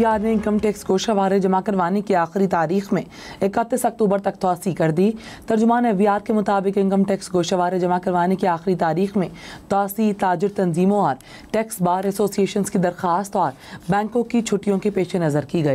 याद ने income tax को शवारे जमा करवाने की आखिरी तारीख में इकतीस अक्टूबर तक तोसी कर दी तर्जुमान एफ आर के मुताबिक इनकम टैक्स को शवारे जमा करवाने की आखिरी तारीख में तोसी ताजर तंजीमों और टैक्स बार एसोसिएशन की दरख्वास्त और बैंकों की छुट्टियों के पेश नज़र की गई